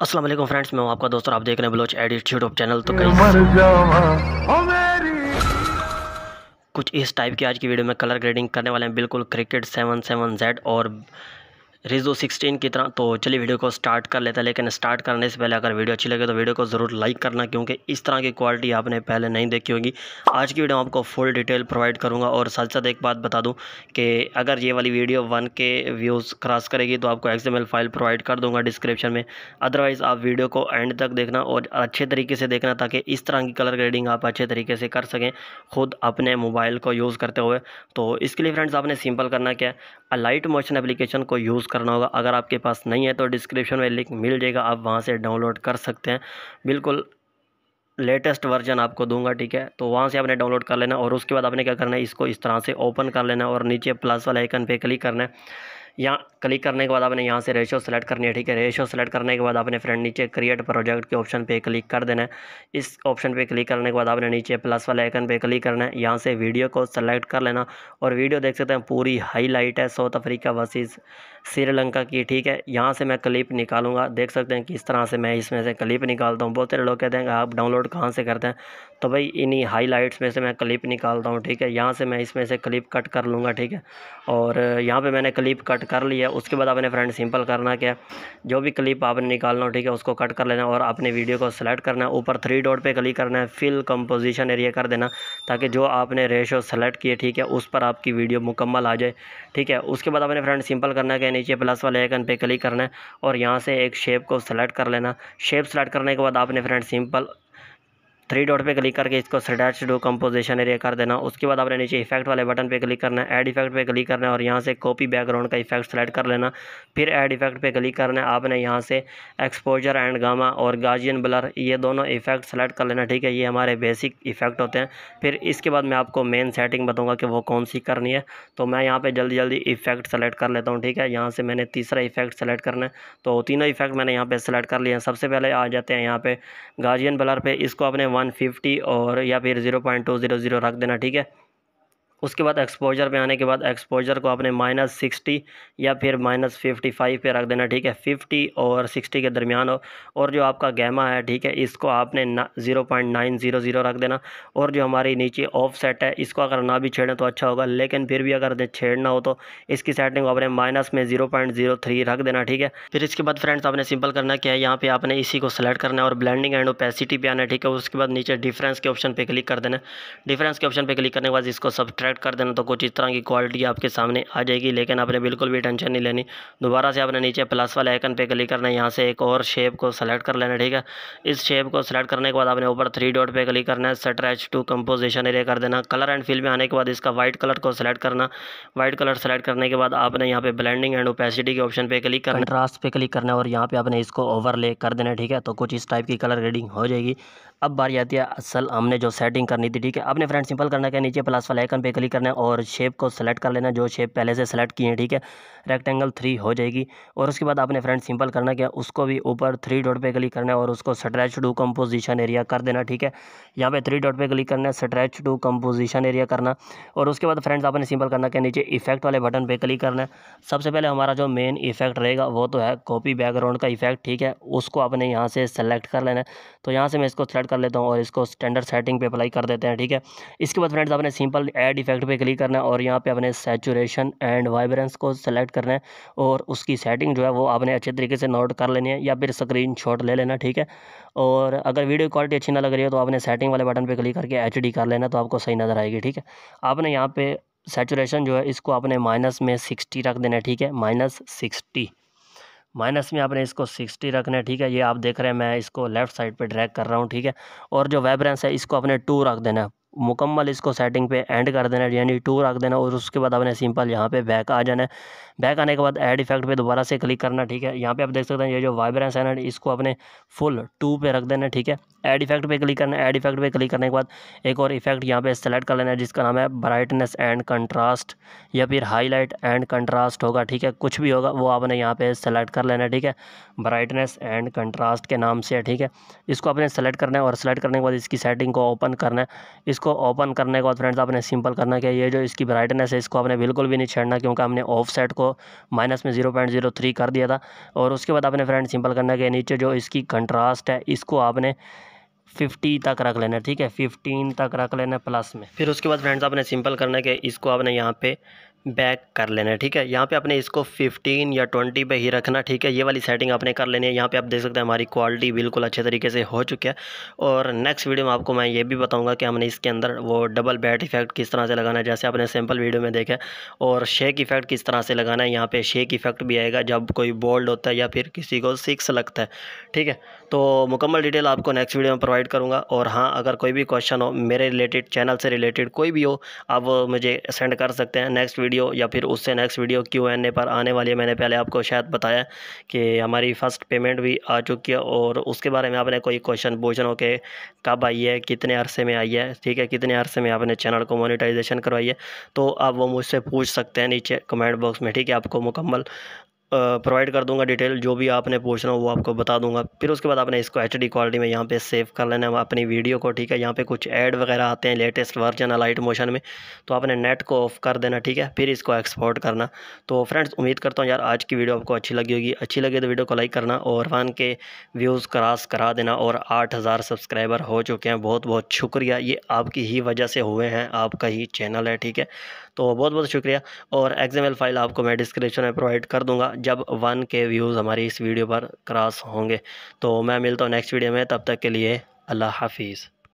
अस्सलाम वालेकुम फ्रेंड्स मैं हूं आपका दोस्त और आप देख रहे हैं बलोच एडिट यूट्यूब चैनल तो कहीं कुछ इस टाइप की आज की वीडियो में कलर ग्रेडिंग करने वाले हैं बिल्कुल क्रिकेट सेवन सेवन जेड और रिजो 16 की तरह तो चलिए वीडियो को स्टार्ट कर लेते हैं लेकिन स्टार्ट करने से पहले अगर वीडियो अच्छी लगे तो वीडियो को ज़रूर लाइक करना क्योंकि इस तरह की क्वालिटी आपने पहले नहीं देखी होगी आज की वीडियो आपको फुल डिटेल प्रोवाइड करूँगा और साथ साथ एक बात बता दूँ कि अगर ये वाली वीडियो वन के व्यूज़ क्रॉस करेगी तो आपको एक्सएमएल फाइल प्रोवाइड कर दूँगा डिस्क्रिप्शन में अदरवाइज़ आप वीडियो को एंड तक देखना और अच्छे तरीके से देखना ताकि इस तरह की कलर ग्रेडिंग आप अच्छे तरीके से कर सकें खुद अपने मोबाइल को यूज़ करते हुए तो इसके लिए फ्रेंड्स आपने सिंपल करना क्या है लाइट मोशन एप्लीकेशन को यूज़ करना होगा अगर आपके पास नहीं है तो डिस्क्रिप्शन में लिंक मिल जाएगा आप वहाँ से डाउनलोड कर सकते हैं बिल्कुल लेटेस्ट वर्जन आपको दूंगा ठीक है तो वहाँ से आपने डाउनलोड कर लेना और उसके बाद आपने क्या करना है इसको इस तरह से ओपन कर लेना और नीचे प्लस वाले आइकन पे क्लिक करना है यहाँ क्लिक करने के बाद आपने यहाँ से रेशो सेलेक्ट करनी है ठीक है रेशो सेलेक्ट करने के बाद आपने फ्रेंड नीचे क्रिएट प्रोजेक्ट के ऑप्शन पे क्लिक कर देना है इस ऑप्शन पे क्लिक करने के बाद आपने नीचे प्लस वाले आइकन पे क्लिक करना है यहाँ से वीडियो को सेलेक्ट कर लेना और वीडियो देख सकते हैं पूरी हाईलाइट है साउथ अफ्रीका वर्सेज़ श्रीलंका की ठीक है यहाँ से मैं क्लिप निकालूंगा देख सकते हैं किस तरह से मैं इसमें से क्लिप निकालता हूँ बहुत सारे लोग कहते हैं आप डाउनलोड कहाँ से करते हैं तो भाई इन्हीं हाईलाइट्स में से मैं क्लिप निकालता हूँ ठीक है यहाँ से मैं इसमें से क्लिप कट कर लूँगा ठीक है और यहाँ पर मैंने क्लिप कट कर लिया उसके बाद अपने फ्रेंड सिंपल करना क्या जो भी क्लिप आपने निकालना हो ठीक है उसको कट कर लेना और अपने वीडियो को सिलेक्ट करना है ऊपर थ्री डॉट पर क्लिक करना है फिल कम्पोजिशन एरिया कर देना ताकि जो आपने रेशो सेलेक्ट किए ठीक है उस पर आपकी वीडियो मुकम्मल आ जाए ठीक है उसके बाद अपने फ्रेंड सिंपल करना क्या नीचे प्लस वाले आइकन पे क्लिक करना है और यहाँ से एक शेप को सेलेक्ट कर लेना शेप सेलेक्ट करने के बाद आपने फ्रेंड सिंपल थ्री डॉट पे क्लिक करके इसको सडैच डू कंपोजिशन एरिया कर देना उसके बाद आपने नीचे इफेक्ट वाले बटन पे क्लिक करना है ऐड इफेक्ट पे क्लिक करना है और यहाँ से कॉपी बैकग्राउंड का इफेक्ट सेलेक्ट कर लेना फिर एड इफेक्ट पे क्लिक करना है आपने यहाँ से एक्सपोजर एंड गामा और गाजियन ब्लर ये दोनों इफेक्ट सेलेक्ट कर लेना ठीक है ये हमारे बेसिक इफेक्ट होते हैं फिर इसके बाद मैं आपको मेन सेटिंग बताऊँगा कि वो कौन सी करनी है तो मैं यहाँ पर जल्दी जल्दी इफेक्ट सेलेक्ट कर लेता हूँ ठीक है यहाँ से मैंने तीसरा इफेक्ट सेलेक्ट करना है तो तीनों इफेक्ट मैंने यहाँ पर सेलेक्ट कर लिए हैं सबसे पहले आ जाते हैं यहाँ पर गाजियन ब्लर पर इसको अपने वन फिफ्टी और या फिर zero point two zero zero रख देना ठीक है उसके बाद एक्सपोजर पे आने के बाद एक्सपोजर को आपने माइनस सिक्सटी या फिर माइनस फिफ्टी फाइव पर रख देना ठीक है फिफ्टी और सिक्सटी के दरमियान हो और जो आपका गैमा है ठीक है इसको आपने zero point nine zero zero रख देना और जो हमारी नीचे ऑफ सेट है इसको अगर ना भी छेड़ें तो अच्छा होगा लेकिन फिर भी अगर छेड़ना हो तो इसकी सेटिंग को आपने माइनस में ज़ीरो पॉइंट ज़ीरो थ्री रख देना ठीक है फिर इसके बाद फ्रेंड्स आपने सिंपल करना क्या है यहाँ पर आपने इसी को सेलेक्ट करना है और ब्लैंडिंग एंड ओपेसिटी पर आना है ठीक है उसके बाद नीचे डिफ्रेंस के ऑप्शन पर क्लिक कर देना डिफ्रेंस के ऑप्शन पर क्लिक करने के बाद इसको सब सब्सक्राइब कर देना तो कुछ इस तरह की क्वालिटी आपके सामने आ जाएगी लेकिन आपने बिल्कुल भी टेंशन नहीं लेनी दोबारा से आपने नीचे प्लस वाले आइकन पे क्लिक करना है यहाँ से एक और शेप को सेलेक्ट कर लेना ठीक है इस शेप को सेलेक्ट करने के बाद आपने ऊपर थ्री डॉट पर क्लिक करना है स्ट्रेच टू कम्पोजिशन एरिया कर देना कलर एंड फील में आने के बाद इसका व्हाइट कलर को सेलेक्ट करना व्हाइट कलर सेलेक्ट करने के बाद आपने यहाँ पे ब्लेंडिंग एंड ओपेसिटी के ऑप्शन पे क्लिक करना ट्रास्ट पर क्लिक करना है और यहाँ पे आपने इसको ओवरले कर देना ठीक है तो कुछ इस टाइप की कलर रेडिंग हो जाएगी अब बारी आती है असल हमने जो सेटिंग करनी थी ठीक है आपने फ्रेंड सिंपल करना है नीचे प्लस वाला आइकन पे क्लिक करना है और शेप को सेलेक्ट कर लेना जो शेप पहले से सेलेक्ट किए हैं ठीक है रेक्टेंगल थ्री हो जाएगी और उसके बाद आपने फ्रेंड सिंपल करना क्या उसको भी ऊपर थ्री डॉट पे क्लिक करना है और उसको स्ट्रेच टू कंपोजिशन एरिया कर देना ठीक है यहाँ पे थ्री डॉट पे क्लिक करना है स्ट्रेच टू कंपोजिशन एरिया करना और उसके बाद फ्रेंड्स आपने सिंपल करना क्या नीचे इफेक्ट वाले बटन पे क्लिक करना है सबसे पहले हमारा जो मेन इफेक्ट रहेगा वो तो है कॉपी बैकग्राउंड का इफेक्ट ठीक है उसको आपने यहाँ से सेलेक्ट कर लेना है तो यहाँ से मैं इसको सेलेक्ट कर लेता हूँ और इसको स्टैंडर्ड सेटिंग पर अप्लाई कर देते हैं ठीक है इसके बाद फ्रेंड्स आपने सिंपल एड इफेक्ट पे क्लिक करना है और यहाँ पे अपने सेचुरेशन एंड वाइब्रेंस को सेलेक्ट करना है और उसकी सेटिंग जो है वो आपने अच्छे तरीके से नोट कर लेनी है या फिर स्क्रीन शॉट ले लेना ठीक है और अगर वीडियो क्वालिटी अच्छी ना लग रही हो तो आपने सेटिंग वाले बटन पर क्लिक करके एच कर लेना तो आपको सही नज़र आएगी ठीक है आपने यहाँ पर सेचुरेशन जो है इसको आपने माइनस में सिक्सटी रख देना है ठीक है माइनस सिक्सटी माइनस में आपने इसको सिक्सटी रखना है ठीक है ये आप देख रहे हैं मैं इसको लेफ़्ट साइड पे ड्रैग कर रहा हूँ ठीक है और जो वाइब्रेंस है इसको आपने टू रख देना है मुकम्मल इसको सेटिंग पे एंड कर देना है यानी टू रख देना और उसके बाद आपने सिंपल यहाँ पे बैक आ जाना है बैक आने के बाद ऐड इफेक्ट पे दोबारा से क्लिक करना ठीक है यहाँ पे आप देख सकते हैं ये जो वाइब्रेंस है ना इसको अपने फुल टू पे रख देना ठीक है ऐड इफेक्ट पे क्लिक करना ऐड इफेक्ट पे क्लिक करने के बाद एक और इफेक्ट यहाँ पे सेलेक्ट कर लेना है जिसका नाम है ब्राइटनेस एंड कंट्रास्ट या फिर हाईलाइट एंड कंट्रास्ट होगा ठीक है कुछ भी होगा वो आपने यहाँ पे सेलेक्ट कर लेना है ठीक है ब्राइटनेस एंड कंट्रास्ट के नाम से ठीक है इसको आपने सेलेक्ट करना है और सेलेक्ट करने के बाद इसकी सेटिंग को ओपन करना है इसको इसको ओपन करने के बाद फ्रेंड्स आपने सिंपल करना क्या ये जो इसकी ब्राइटनेस है इसको आपने बिल्कुल भी नहीं छेड़ना क्योंकि हमने ऑफ सेट को माइनस में जीरो पॉइंट जीरो थ्री कर दिया था और उसके बाद आपने फ्रेंड सिंपल करना क्या नीचे जो इसकी कंट्रास्ट है इसको आपने फिफ्टी तक रख लेना ठीक है फिफ्टीन तक रख लेना प्लस में फिर उसके बाद फ्रेंड्स आपने सिंपल करना है कि इसको आपने यहाँ पे बैक कर लेना है ठीक है यहाँ पे आपने इसको 15 या 20 पे ही रखना ठीक है ये वाली सेटिंग आपने कर लेनी है यहाँ पे आप देख सकते हैं हमारी क्वालिटी बिल्कुल अच्छे तरीके से हो चुकी है और नेक्स्ट वीडियो में आपको मैं ये भी बताऊँगा कि हमने इसके अंदर वो डबल बैट इफेक्ट किस तरह से लगाना है जैसे आपने सिंपल वीडियो में देखा और शेक इफेक्ट किस तरह से लगाना है यहाँ पर शेक इफेक्ट भी आएगा जब कोई बोल्ड होता है या फिर किसी को सिक्स लगता है ठीक है तो मुकम्मल डिटेल आपको नेक्स्ट वीडियो में प्रोवाइड करूँगा और हाँ अगर कोई भी क्वेश्चन हो मेरे रिलेटेड चैनल से रिलेटेड कोई भी हो आप मुझे सेंड कर सकते हैं नेक्स्ट वीडियो वीडियो या फिर उससे next video Q N A पर आने वाली है मैंने पहले आपको शायद बताया कि हमारी फ़र्स्ट पेमेंट भी आ चुकी है और उसके बारे में आपने कोई क्वेश्चन पूछना हो कि कब आई है कितने अरसे में आई है ठीक है कितने अरसे में आपने चैनल को मोनिटाइजेशन करवाई है तो आप वो मुझसे पूछ सकते हैं नीचे कमेंट बॉक्स में ठीक है आपको मुकम्मल प्रोवाइड कर दूंगा डिटेल जो भी आपने पूछना हो वो आपको बता दूंगा फिर उसके बाद आपने इसको एच क्वालिटी में यहाँ पे सेव कर लेना है अपनी वीडियो को ठीक है यहाँ पे कुछ ऐड वगैरह आते हैं लेटेस्ट वर्जन है लाइट मोशन में तो आपने नेट को ऑफ कर देना ठीक है फिर इसको एक्सपोर्ट करना तो फ्रेंड्स उम्मीद करता हूँ यार आज की वीडियो आपको अच्छी लगी होगी अच्छी लगी तो वीडियो को लाइक करना और वन के व्यूज़ क्रॉस करा देना और आठ सब्सक्राइबर हो चुके हैं बहुत बहुत शुक्रिया ये आपकी ही वजह से हुए हैं आपका ही चैनल है ठीक है तो बहुत बहुत शुक्रिया और एक्जमल फाइल आपको मैं डिस्क्रिप्शन में प्रोवाइड कर दूँगा जब वन के व्यूज़ हमारी इस वीडियो पर क्रॉस होंगे तो मैं मिलता हूँ नेक्स्ट वीडियो में तब तक के लिए अल्लाह हाफिज़